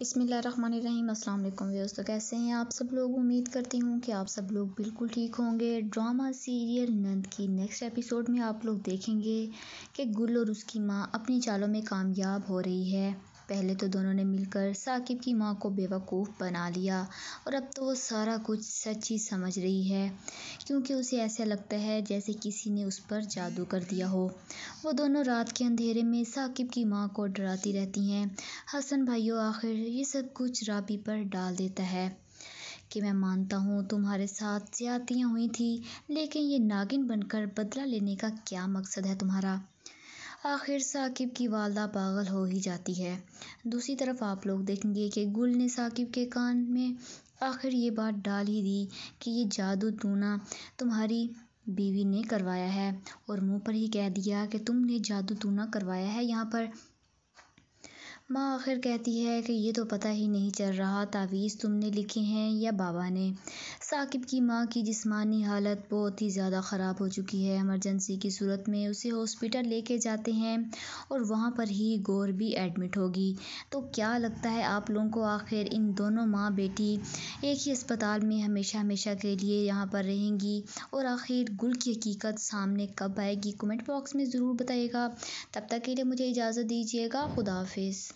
बसमिल अस्सलाम वालेकुम व्यूअर्स तो कैसे हैं आप सब लोग उम्मीद करती हूँ कि आप सब लोग बिल्कुल ठीक होंगे ड्रामा सीरियल नंद की नेक्स्ट एपिसोड में आप लोग देखेंगे कि गुल और उसकी माँ अपनी चालों में कामयाब हो रही है पहले तो दोनों ने मिलकर साकिब की माँ को बेवकूफ़ बना लिया और अब तो वो सारा कुछ सच ही समझ रही है क्योंकि उसे ऐसा लगता है जैसे किसी ने उस पर जादू कर दिया हो वो दोनों रात के अंधेरे में साकिब की माँ को डराती रहती हैं हसन भाइयों आखिर ये सब कुछ राबी पर डाल देता है कि मैं मानता हूँ तुम्हारे साथ ज्यादतियाँ हुई थी लेकिन ये नागिन बनकर बदला लेने का क्या मकसद है तुम्हारा आखिर साकिब की वालदा पागल हो ही जाती है दूसरी तरफ आप लोग देखेंगे कि गुल ने साकिब के कान में आखिर ये बात डाल ही दी कि ये जादू टूना तुम्हारी बीवी ने करवाया है और मुंह पर ही कह दिया कि तुमने जादू टूना करवाया है यहाँ पर माँ आखिर कहती है कि ये तो पता ही नहीं चल रहा तावीज़ तुमने लिखे हैं या बाबा ने साकिब की माँ की जिस्मानी हालत बहुत ही ज़्यादा ख़राब हो चुकी है एमरजेंसी की सूरत में उसे हॉस्पिटल लेके जाते हैं और वहाँ पर ही गौर भी एडमिट होगी तो क्या लगता है आप लोगों को आखिर इन दोनों माँ बेटी एक ही अस्पताल में हमेशा हमेशा के लिए यहाँ पर रहेंगी और आखिर गुल की हकीकत सामने कब आएगी कमेंट बॉक्स में ज़रूर बताइएगा तब तक के लिए मुझे इजाज़त दीजिएगा खुदाफिज़